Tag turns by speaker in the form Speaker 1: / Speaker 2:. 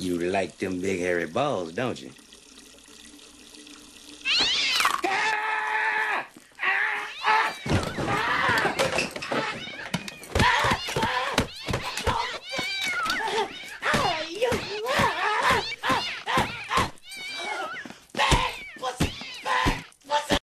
Speaker 1: You like them big hairy balls, don't you?